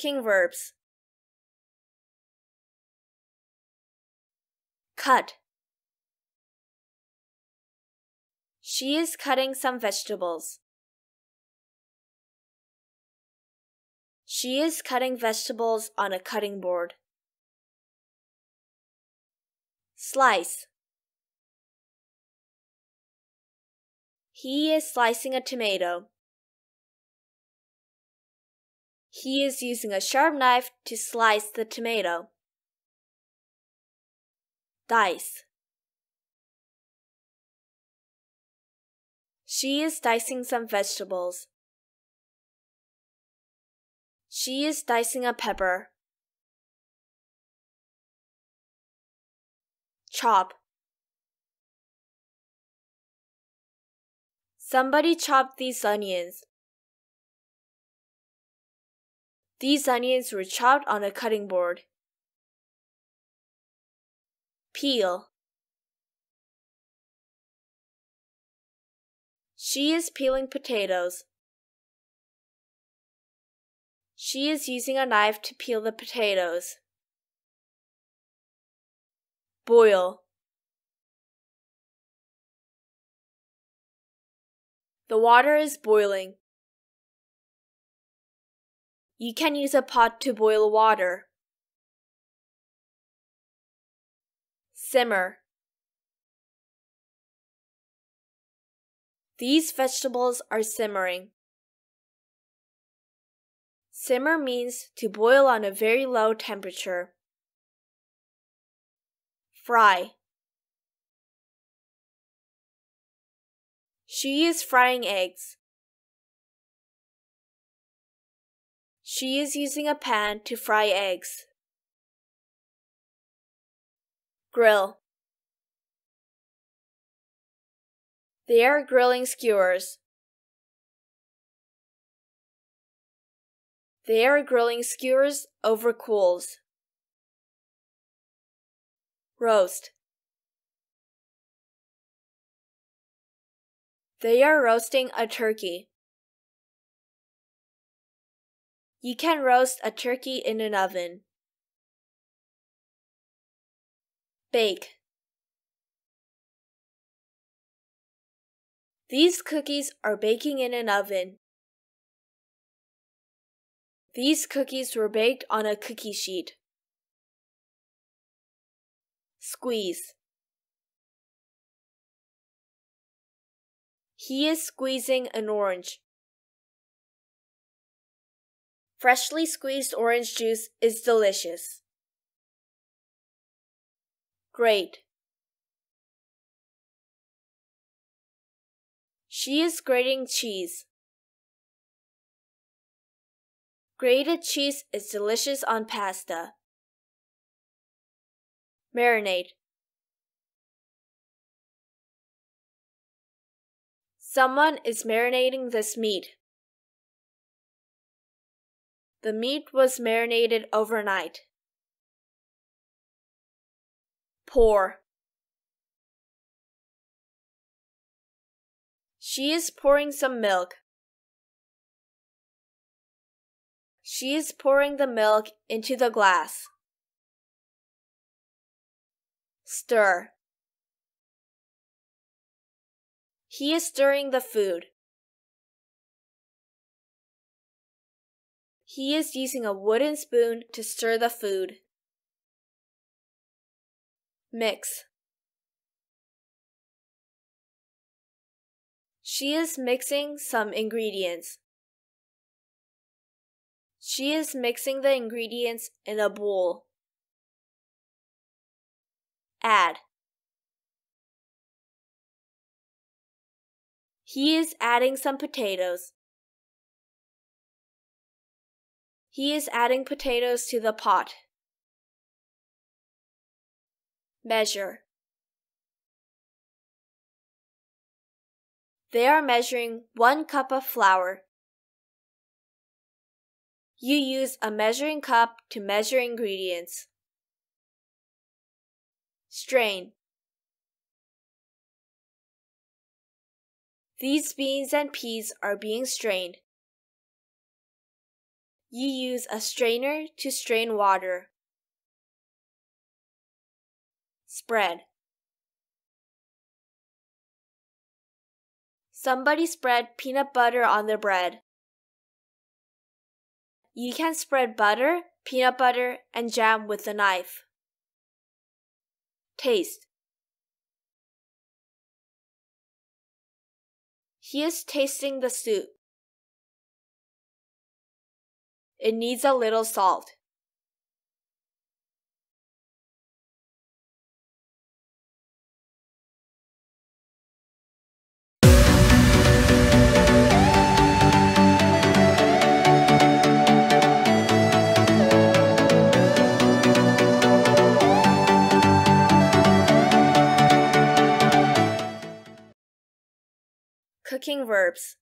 cooking verbs. Cut. She is cutting some vegetables. She is cutting vegetables on a cutting board. Slice. He is slicing a tomato. He is using a sharp knife to slice the tomato. Dice. She is dicing some vegetables. She is dicing a pepper. Chop. Somebody chopped these onions. These onions were chopped on a cutting board. Peel. She is peeling potatoes. She is using a knife to peel the potatoes. Boil. The water is boiling. You can use a pot to boil water. Simmer. These vegetables are simmering. Simmer means to boil on a very low temperature. Fry. She is frying eggs. She is using a pan to fry eggs. Grill. They are grilling skewers. They are grilling skewers over coals. Roast. They are roasting a turkey. You can roast a turkey in an oven. Bake. These cookies are baking in an oven. These cookies were baked on a cookie sheet. Squeeze. He is squeezing an orange. Freshly squeezed orange juice is delicious. Great. She is grating cheese. Grated cheese is delicious on pasta. Marinade. Someone is marinating this meat. The meat was marinated overnight. Pour. She is pouring some milk. She is pouring the milk into the glass. Stir. He is stirring the food. He is using a wooden spoon to stir the food. Mix. She is mixing some ingredients. She is mixing the ingredients in a bowl. Add. He is adding some potatoes. He is adding potatoes to the pot. Measure. They are measuring one cup of flour. You use a measuring cup to measure ingredients. Strain. These beans and peas are being strained. You use a strainer to strain water. Spread. Somebody spread peanut butter on the bread. You can spread butter, peanut butter, and jam with a knife. Taste. He is tasting the soup. It needs a little salt. Cooking verbs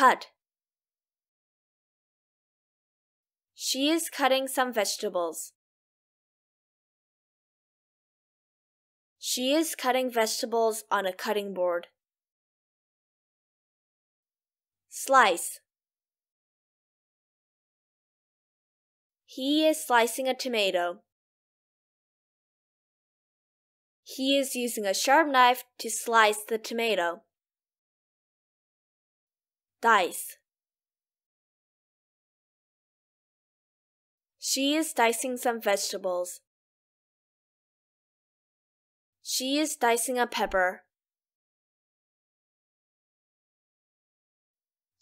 Cut. She is cutting some vegetables. She is cutting vegetables on a cutting board. Slice. He is slicing a tomato. He is using a sharp knife to slice the tomato. Dice. She is dicing some vegetables. She is dicing a pepper.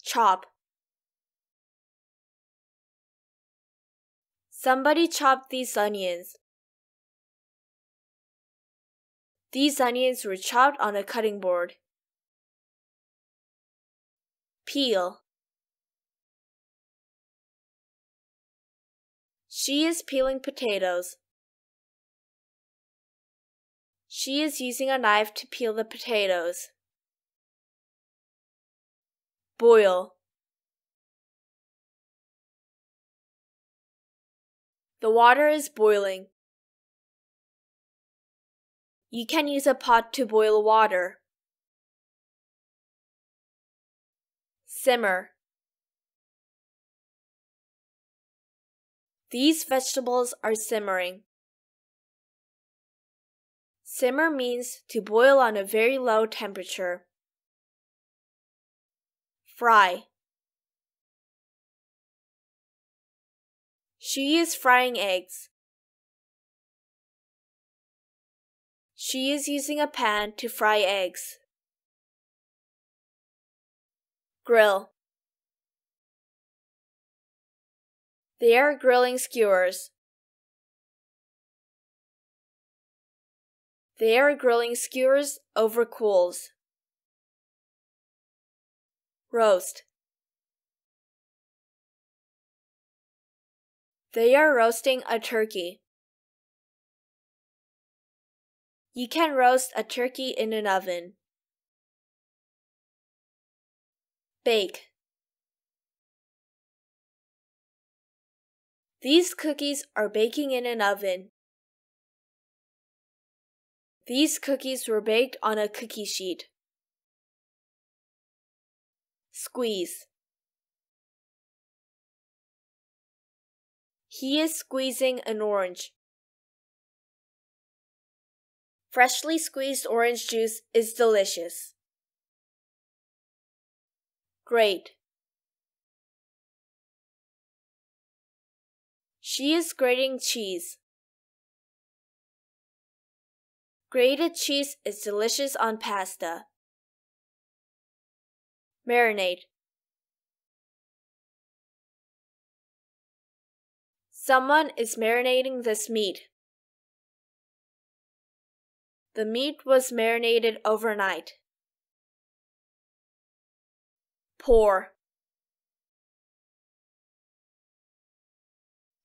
Chop. Somebody chopped these onions. These onions were chopped on a cutting board. Peel. She is peeling potatoes. She is using a knife to peel the potatoes. Boil. The water is boiling. You can use a pot to boil water. simmer. These vegetables are simmering. Simmer means to boil on a very low temperature. Fry. She is frying eggs. She is using a pan to fry eggs. Grill. They are grilling skewers. They are grilling skewers over coals. Roast. They are roasting a turkey. You can roast a turkey in an oven. Bake. These cookies are baking in an oven. These cookies were baked on a cookie sheet. Squeeze. He is squeezing an orange. Freshly squeezed orange juice is delicious. Great. She is grating cheese. Grated cheese is delicious on pasta. Marinade. Someone is marinating this meat. The meat was marinated overnight. Pour.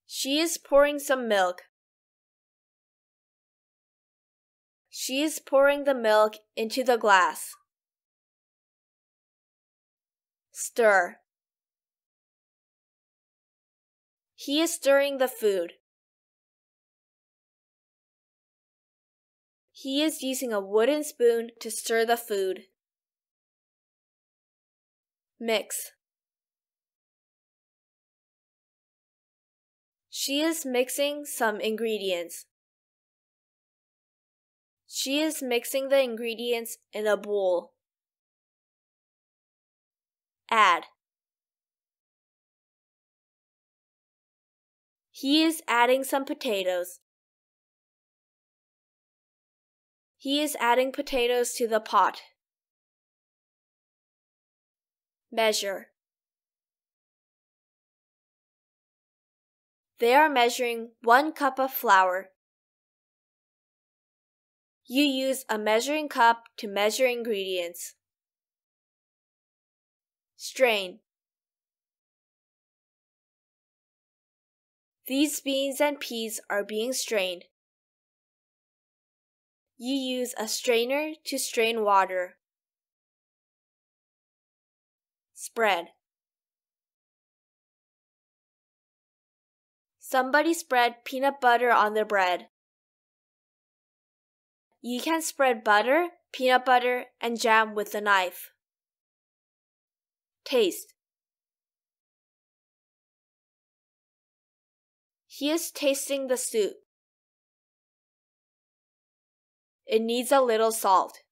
She is pouring some milk. She is pouring the milk into the glass. Stir. He is stirring the food. He is using a wooden spoon to stir the food. Mix. She is mixing some ingredients. She is mixing the ingredients in a bowl. Add. He is adding some potatoes. He is adding potatoes to the pot. Measure. They are measuring one cup of flour. You use a measuring cup to measure ingredients. Strain. These beans and peas are being strained. You use a strainer to strain water. Spread. Somebody spread peanut butter on their bread. You can spread butter, peanut butter, and jam with a knife. Taste. He is tasting the soup. It needs a little salt.